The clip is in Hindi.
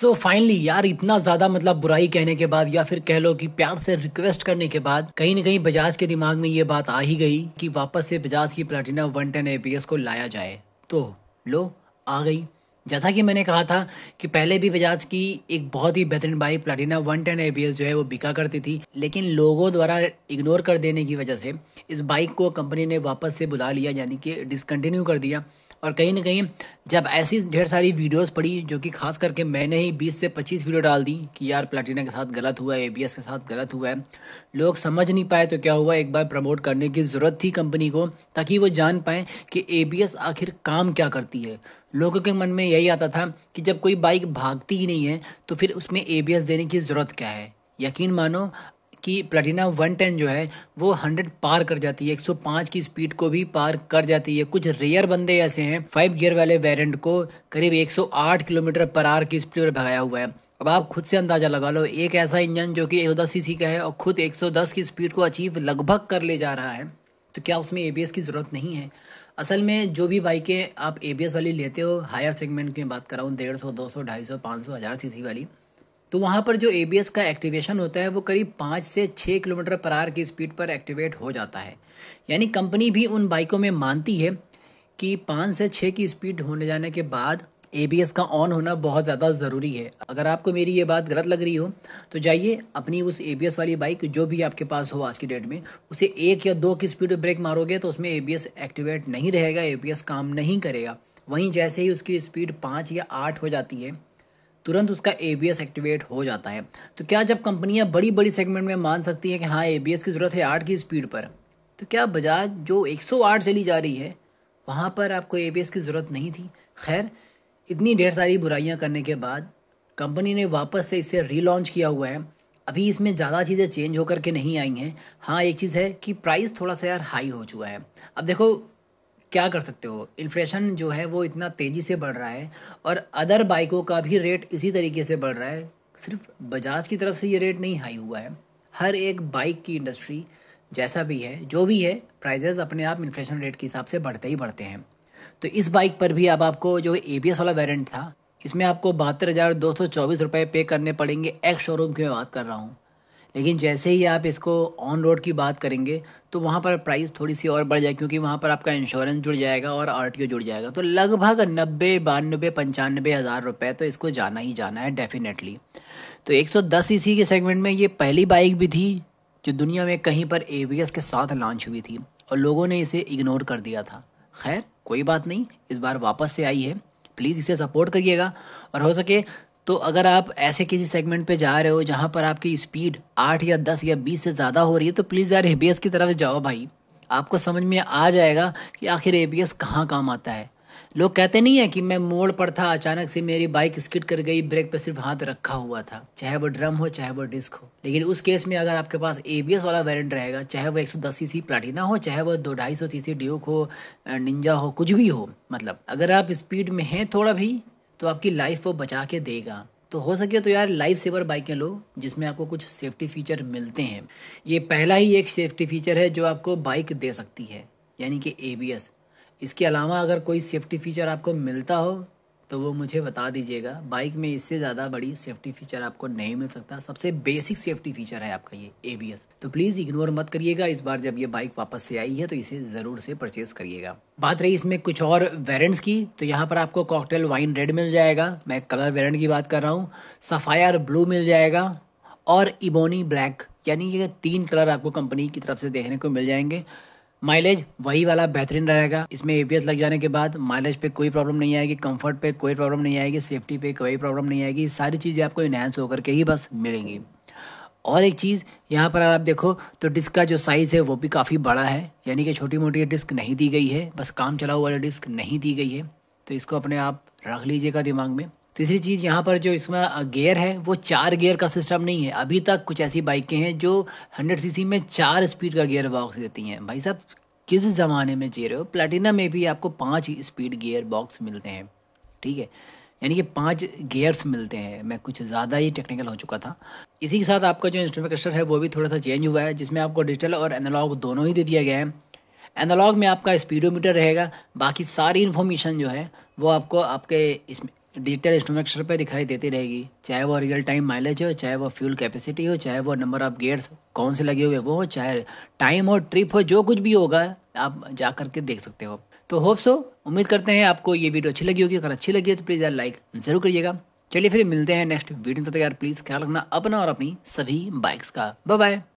सो so फाइनली यार इतना ज्यादा मतलब बुराई कहने के बाद या फिर कह लो कि प्यार से रिक्वेस्ट करने के बाद कहीं ना कहीं बजाज के दिमाग में ये बात आ ही गई कि वापस से बजाज की प्लाटिना वन टेन एपीएस को लाया जाए तो लो आ गई जैसा कि मैंने कहा था कि पहले भी बजाज की एक बहुत ही बेहतरीन बाइक प्लाटिना वन टेन जो है वो बिका करती थी लेकिन लोगों द्वारा इग्नोर कर देने की वजह से इस बाइक को कंपनी ने वापस से बुला लिया यानी कि डिसकंटिन्यू कर दिया और कहीं ना कहीं जब ऐसी ढेर सारी वीडियोस पड़ी जो कि खास करके मैंने ही 20 से 25 वीडियो डाल दी कि यार प्लाटिना के साथ गलत हुआ है एबीएस के साथ गलत हुआ है लोग समझ नहीं पाए तो क्या हुआ एक बार प्रमोट करने की ज़रूरत थी कंपनी को ताकि वो जान पाए कि एबीएस आखिर काम क्या करती है लोगों के मन में यही आता था कि जब कोई बाइक भागती ही नहीं है तो फिर उसमें ए देने की ज़रूरत क्या है यकीन मानो कि वन टेन जो है वो हंड्रेड पार कर जाती है एक सौ पांच की स्पीड को भी पार कर जाती है कुछ रेयर बंदे ऐसे हैं फाइव गियर वाले वेरिएंट को करीब एक सौ आठ किलोमीटर पर आर की स्पीड पर भगाया हुआ है अब आप खुद से अंदाज़ा लगा लो एक ऐसा इंजन जो कि 110 सीसी का है और खुद एक सौ दस की स्पीड को अचीव लगभग कर ले जा रहा है तो क्या उसमें ए की ज़रूरत नहीं है असल में जो भी बाइकें आप ए वाली लेते हो हायर सेगमेंट की बात कर रहा हूँ डेढ़ सौ दो सौ ढाई सौ पाँच सौ हज़ार सी वाली तो वहाँ पर जो ए का एक्टिवेशन होता है वो करीब पाँच से छः किलोमीटर पर आर की स्पीड पर एक्टिवेट हो जाता है यानी कंपनी भी उन बाइकों में मानती है कि पाँच से छः की स्पीड होने जाने के बाद एबीएस का ऑन होना बहुत ज़्यादा ज़रूरी है अगर आपको मेरी ये बात गलत लग रही हो तो जाइए अपनी उस एबीएस वाली बाइक जो भी आपके पास हो आज की डेट में उसे एक या दो की स्पीड ब्रेक मारोगे तो उसमें एबीएस एक्टिवेट नहीं रहेगा एबीएस काम नहीं करेगा वहीं जैसे ही उसकी स्पीड पाँच या आठ हो जाती है तुरंत उसका ए एक्टिवेट हो जाता है तो क्या जब कंपनियां बड़ी बड़ी सेगमेंट में मान सकती है कि हाँ ए की ज़रूरत है आठ की स्पीड पर तो क्या बजाज जो आठ चली जा रही है वहाँ पर आपको ए की ज़रूरत नहीं थी खैर इतनी ढेर सारी बुराइयां करने के बाद कंपनी ने वापस से इसे रीलॉन्च किया हुआ है अभी इसमें ज़्यादा चीज़ें चेंज होकर के नहीं आई हैं हाँ एक चीज़ है कि प्राइस थोड़ा सा यार हाई हो चुका है अब देखो क्या कर सकते हो इन्फ्लेशन जो है वो इतना तेज़ी से बढ़ रहा है और अदर बाइकों का भी रेट इसी तरीके से बढ़ रहा है सिर्फ बजाज की तरफ से ये रेट नहीं हाई हुआ है हर एक बाइक की इंडस्ट्री जैसा भी है जो भी है प्राइजेज अपने आप इन्फ्लेशन रेट के हिसाब से बढ़ते ही बढ़ते हैं तो इस बाइक पर भी अब आपको जो ए वाला वेरियंट था इसमें आपको बहत्तर हज़ार दो सौ चौबीस रुपये पे करने पड़ेंगे एक्स शोरूम की मैं बात कर रहा हूँ लेकिन जैसे ही आप इसको ऑन रोड की बात करेंगे तो वहाँ पर प्राइस थोड़ी सी और बढ़ जाएगी क्योंकि वहाँ पर आपका इंश्योरेंस जुड़ जाएगा और आर जुड़ जाएगा तो लगभग नब्बे बानबे पंचानबे हज़ार रुपये तो इसको जाना ही जाना है डेफिनेटली तो 110 सीसी के सेगमेंट में ये पहली बाइक भी थी जो दुनिया में कहीं पर ए के साथ लॉन्च हुई थी और लोगों ने इसे इग्नोर कर दिया था खैर कोई बात नहीं इस बार वापस से आई है प्लीज़ इसे सपोर्ट करिएगा और हो सके तो अगर आप ऐसे किसी सेगमेंट पे जा रहे हो जहाँ पर आपकी स्पीड आठ या दस या बीस से ज़्यादा हो रही है तो प्लीज़ यार ए की तरफ जाओ भाई आपको समझ में आ जाएगा कि आखिर ए बी कहाँ काम आता है लोग कहते नहीं है कि मैं मोड़ पर था अचानक से मेरी बाइक स्किड कर गई ब्रेक पे सिर्फ हाथ रखा हुआ था चाहे वो ड्रम हो चाहे वो डिस्क हो लेकिन उस केस में अगर आपके पास एबीएस वाला वेरिएंट रहेगा चाहे वो 110 सीसी प्लाटिना हो चाहे वो दो ढाई सौ सीसी ड्यूक हो निंजा हो कुछ भी हो मतलब अगर आप स्पीड में हैं थोड़ा भी तो आपकी लाइफ वो बचा के देगा तो हो सके तो यार लाइफ सेवर बाइकें लो जिसमें आपको कुछ सेफ्टी फीचर मिलते हैं ये पहला ही एक सेफ्टी फीचर है जो आपको बाइक दे सकती है यानी कि एबीएस इसके अलावा अगर कोई सेफ्टी फीचर आपको मिलता हो तो वो मुझे बता दीजिएगा बाइक में इससे ज़्यादा बड़ी सेफ्टी फीचर आपको नहीं मिल सकता सबसे बेसिक सेफ्टी फीचर है आपका ये ए तो प्लीज़ इग्नोर मत करिएगा इस बार जब ये बाइक वापस से आई है तो इसे ज़रूर से परचेज़ करिएगा बात रही इसमें कुछ और वेरेंट्स की तो यहाँ पर आपको कॉकटेल वाइन रेड मिल जाएगा मैं कलर वेरेंट की बात कर रहा हूँ सफ़ायर ब्लू मिल जाएगा और इबोनी ब्लैक यानी ये तीन कलर आपको कंपनी की तरफ से देखने को मिल जाएंगे माइलेज वही वाला बेहतरीन रहेगा इसमें एबीएस लग जाने के बाद माइलेज पे कोई प्रॉब्लम नहीं आएगी कंफर्ट पे कोई प्रॉब्लम नहीं आएगी सेफ्टी पे कोई प्रॉब्लम नहीं आएगी सारी चीज़ें आपको इनहेंस होकर के ही बस मिलेंगी और एक चीज़ यहाँ पर अगर आप देखो तो डिस्क का जो साइज़ है वो भी काफ़ी बड़ा है यानी कि छोटी मोटी डिस्क नहीं दी गई है बस काम हुआ वाली डिस्क नहीं दी गई है तो इसको अपने आप रख लीजिएगा दिमाग में तीसरी चीज़ यहाँ पर जो इसमें गेयर है वो चार गियर का सिस्टम नहीं है अभी तक कुछ ऐसी बाइकें हैं जो 100 सीसी में चार स्पीड का गियर बॉक्स देती हैं भाई साहब किस ज़माने में जी रहे हो प्लेटिना में भी आपको पाँच स्पीड गियर बॉक्स मिलते हैं ठीक है यानी कि पांच गियर्स मिलते हैं मैं कुछ ज़्यादा ही टेक्निकल हो चुका था इसी के साथ आपका जो इंस्ट्रूमेंट क्लस्टर है वो भी थोड़ा सा चेंज हुआ है जिसमें आपको डिजिटल और एनालॉग दोनों ही दे दिया गया है एनालॉग में आपका स्पीडोमीटर रहेगा बाकी सारी इन्फॉर्मेशन जो है वो आपको आपके इस डिजिटल इंस्ट्रूमेंट क्लस्टर पर दिखाई देती रहेगी चाहे वो रियल टाइम माइलेज हो चाहे वो फ्यूल कैपेसिटी हो चाहे वो नंबर ऑफ गेयर्स कौन से लगे हुए वो हो चाहे टाइम हो ट्रिप हो जो कुछ भी होगा आप जा करके देख सकते हो तो होप सो उम्मीद करते हैं आपको ये वीडियो अच्छी लगी होगी अगर अच्छी लगी है तो प्लीज़ यार लाइक ज़रूर करिएगा चलिए फिर मिलते हैं नेक्स्ट वीडियो तक तो यार प्लीज़ ख्याल रखना अपना और अपनी सभी बाइक्स का बाय बाय